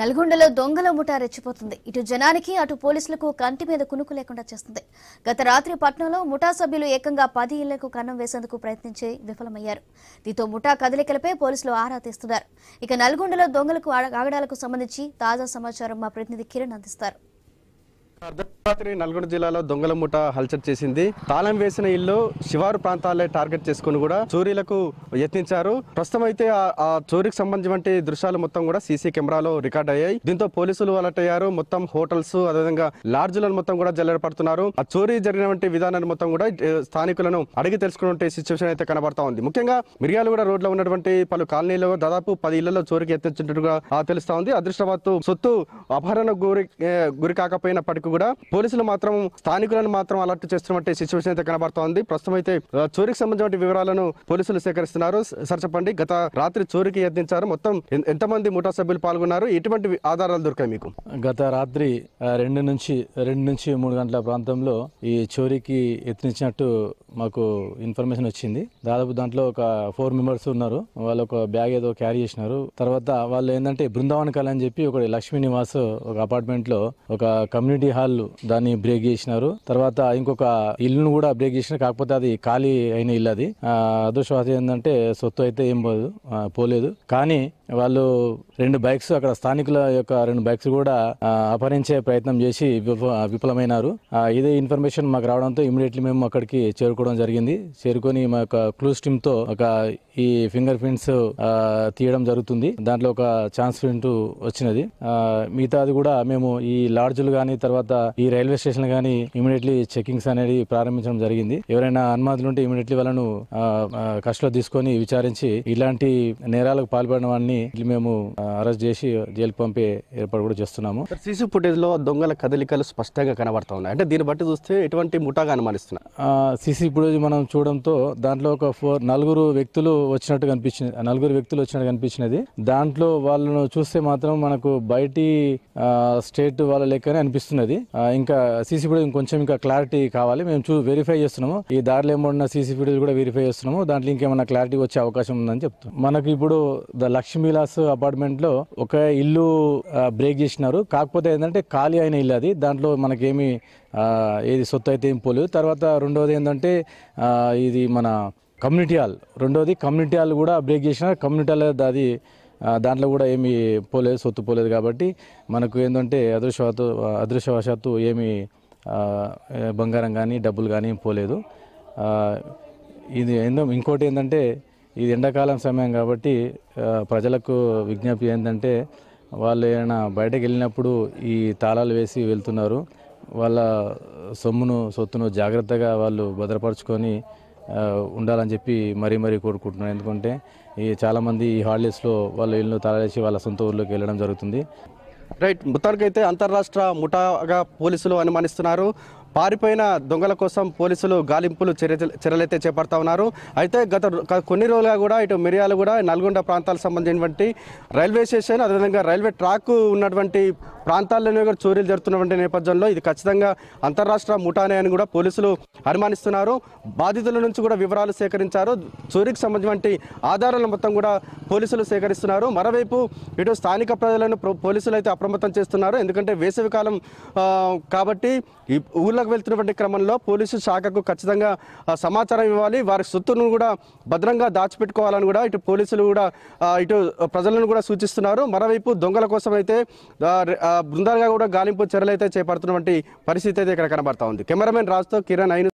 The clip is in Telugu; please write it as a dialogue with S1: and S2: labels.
S1: నల్గొండలో దొంగల ముఠా రెచ్చిపోతుంది ఇటు జనానికి అటు పోలీసులకు కంటి మీద కునుకు లేకుండా చేస్తుంది గత రాత్రి పట్నంలో ముఠా సభ్యులు ఏకంగా పది ఇళ్లకు కన్నం వేసేందుకు ప్రయత్నించి విఫలమయ్యారు దీంతో ముఠా కదలికలపై పోలీసులు ఆరా తీస్తున్నారు ఇక నల్గొండలో దొంగలకు ఆగడాలకు సంబంధించి తాజా సమాచారం మా ప్రతినిధి కిరణ్ అందిస్తారు అర్ధరాత్రి
S2: నల్గొండ జిల్లాలో దొంగల ముఠా హల్చర్ చేసింది తాళం వేసిన ఇల్లు శివారు ప్రాంతాలే టార్గెట్ చేసుకుని కూడా చోరీలకు యత్నించారు ప్రస్తుతం అయితే ఆ చోరీకి సంబంధించిన దృశ్యాలు మొత్తం కూడా సీసీ కెమెరాలో రికార్డ్ అయ్యాయి దీంతో పోలీసులు అలర్ట్ అయ్యారు మొత్తం హోటల్స్ అదేవిధంగా లార్జులను మొత్తం కూడా పడుతున్నారు ఆ చోరీ జరిగినటువంటి విధానాన్ని మొత్తం కూడా స్థానికులను అడిగి తెలుసుకున్నటువంటి సిచ్యువేషన్ అయితే కనబడతా ఉంది ముఖ్యంగా కూడా రోడ్లో ఉన్నటువంటి పలు కాలనీలో దాదాపు పది ఇళ్లలో చోరీకి యత్నించినట్టుగా తెలుస్తా ఉంది అదృష్టవత్తు సొత్తు అపహరణ గురి గురి కాకపోయినప్పటికీ వరకు కూడా పోలీసులు మాత్రం స్థానికులను మాత్రం అలర్ట్ చేస్తున్నట్టే సిచ్యువేషన్ అయితే కనబడుతోంది ప్రస్తుతం అయితే చోరీకి సంబంధించిన వివరాలను పోలీసులు సేకరిస్తున్నారు సార్ చెప్పండి గత రాత్రి చోరీకి యత్నించారు మొత్తం ఎంతమంది ముఠా సభ్యులు పాల్గొన్నారు ఎటువంటి ఆధారాలు దొరికాయి మీకు
S1: గత రాత్రి రెండు నుంచి రెండు నుంచి మూడు గంటల ప్రాంతంలో ఈ చోరీకి యత్నించినట్టు మాకు ఇన్ఫర్మేషన్ వచ్చింది దాదాపు దాంట్లో ఒక ఫోర్ మెంబర్స్ ఉన్నారు వాళ్ళు ఒక బ్యాగ్ ఏదో క్యారీ చేసినారు తర్వాత వాళ్ళు ఏంటంటే బృందావన కళ అని చెప్పి ఒక లక్ష్మీ నివాస్ ఒక అపార్ట్మెంట్ లో ఒక కమ్యూనిటీ హాల్ దాన్ని బ్రేక్ చేసినారు తర్వాత ఇంకొక ఇల్లును కూడా బ్రేక్ చేసినారు కాకపోతే అది ఖాళీ అయిన ఇల్లు అది అదృష్టవాసం ఏంటంటే సొత్తు అయితే ఏం పోలేదు కానీ వాళ్ళు రెండు బైక్స్ అక్కడ స్థానికుల యొక్క రెండు బైక్స్ కూడా అపహరించే ప్రయత్నం చేసి విఫలమైనారు ఇదే ఇన్ఫర్మేషన్ మాకు రావడంతో ఇమీడియట్లీ మేము అక్కడికి చేరుకోవడం జరిగింది చేరుకొని మా యొక్క క్లూస్ టీమ్ తో ఒక ఈ ఫింగర్ ప్రింట్స్ తీయడం జరుగుతుంది దాంట్లో ఒక ఛాన్స్ ప్రింట్ వచ్చినది మిగతా కూడా మేము ఈ లాడ్జ్లు కానీ తర్వాత ఈ రైల్వే స్టేషన్ కానీ ఇమీడియట్లీ చెకింగ్స్ అనేది ప్రారంభించడం జరిగింది ఎవరైనా అనుమాతులు ఉంటే ఇమీడియట్లీ వాళ్ళను కష్టలో తీసుకొని విచారించి ఇలాంటి నేరాలకు పాల్పడిన వాడిని మేము అరెస్ట్ చేసి జైలు పంపే ఏర్పాటు కూడా చేస్తున్నాము సిసి ఫుటేజ్ లో దొంగల కదలికలు స్పష్టంగా కనబడుతున్నాయి
S2: ఉన్నాయి అంటే దీన్ని బట్టి చూస్తే ఎటువంటి ముఠాగా అనుమానిస్తున్నా
S1: సిసి ఫుటేజ్ మనం చూడడంతో దాంట్లో ఒక ఫోర్ నలుగురు వ్యక్తులు వచ్చినట్టు కనిపించింది నలుగురు వ్యక్తులు వచ్చినట్టు కనిపించినది దాంట్లో వాళ్ళను చూస్తే మాత్రం మనకు బయటి స్టేట్ వాళ్ళ లెక్కనే అనిపిస్తున్నది ఇంకా సిసి ఫుటేజ్ కొంచెం ఇంకా క్లారిటీ కావాలి మేము చూ వెరిఫై చేస్తున్నాము ఈ దారిలో ఏమన్నా సిసి ఫుటేజ్ కూడా వెరిఫై చేస్తున్నాము దాంట్లో ఇంకేమైనా క్లారిటీ వచ్చే అవకాశం ఉందని చెప్తాం మనకి ఇప్పుడు ద లక్ష్మీ విలాస్ అపార్ట్మెంట్లో ఒక ఇల్లు బ్రేక్ చేసినారు కాకపోతే ఏంటంటే ఖాళీ అయిన ఇల్లు అది దాంట్లో మనకేమి ఏది సొత్తు అయితే ఏం పోలేదు తర్వాత రెండోది ఏంటంటే ఇది మన కమ్యూనిటీ హాల్ రెండోది కమ్యూనిటీ హాల్ కూడా బ్రేక్ చేసిన కమ్యూనిటీ హాల్ అది దాంట్లో కూడా ఏమీ పోలేదు సొత్తు పోలేదు కాబట్టి మనకు ఏంటంటే అదృశ్యవత్తు అదృశ్యవశాత్తు ఏమి బంగారం కానీ డబ్బులు కానీ పోలేదు ఇది ఏందో ఇంకోటి ఏంటంటే ఇది ఎండాకాలం సమయం కాబట్టి ప్రజలకు విజ్ఞప్తి ఏంటంటే వాళ్ళు ఏమైనా బయటకు వెళ్ళినప్పుడు ఈ తాళాలు వేసి వెళ్తున్నారు వాళ్ళ సొమ్మును సొత్తును జాగ్రత్తగా వాళ్ళు భద్రపరచుకొని ఉండాలని చెప్పి మరీ మరీ కోరుకుంటున్నారు ఎందుకంటే ఈ చాలామంది ఈ హాలిడేస్లో వాళ్ళ ఇల్లు తాళాలేసి వాళ్ళ సొంత ఊర్లోకి వెళ్ళడం జరుగుతుంది రైట్ మొత్తానికైతే అంతర్రాష్ట్ర
S2: ముఠాగా పోలీసులు అనుమానిస్తున్నారు పారిపోయిన దొంగల కోసం పోలీసులు గాలింపులు చర్యలైతే చేపడతా ఉన్నారు అయితే గత కొన్ని రోజులుగా కూడా ఇటు మిరియాలు కూడా నల్గొండ ప్రాంతాలకు సంబంధించినటువంటి రైల్వే స్టేషన్ అదేవిధంగా రైల్వే ట్రాక్ ఉన్నటువంటి ప్రాంతాల్లోనే కూడా చోరీలు జరుగుతున్నటువంటి నేపథ్యంలో ఇది ఖచ్చితంగా అంతరాష్ట్ర ముఠానే అని కూడా పోలీసులు అనుమానిస్తున్నారు బాధితుల నుంచి కూడా వివరాలు సేకరించారు చోరీకి సంబంధించిన ఆధారాలు మొత్తం కూడా పోలీసులు సేకరిస్తున్నారు మరోవైపు ఇటు స్థానిక ప్రజలను పోలీసులు అయితే అప్రమత్తం చేస్తున్నారు ఎందుకంటే వేసవికాలం కాబట్టి ఊళ్ళో ఊర్లకు వెళ్తున్నటువంటి క్రమంలో పోలీసు శాఖకు ఖచ్చితంగా సమాచారం ఇవ్వాలి వారి సొత్తును కూడా భద్రంగా దాచిపెట్టుకోవాలని కూడా ఇటు పోలీసులు కూడా ఇటు ప్రజలను కూడా సూచిస్తున్నారు మరోవైపు దొంగల కోసం అయితే బృందాలుగా కూడా గాలింపు చర్యలు అయితే చేపడుతున్నటువంటి పరిస్థితి అయితే ఇక్కడ కనబడతా ఉంది కెమెరామెన్ రాజుతో కిరణ్ అయిన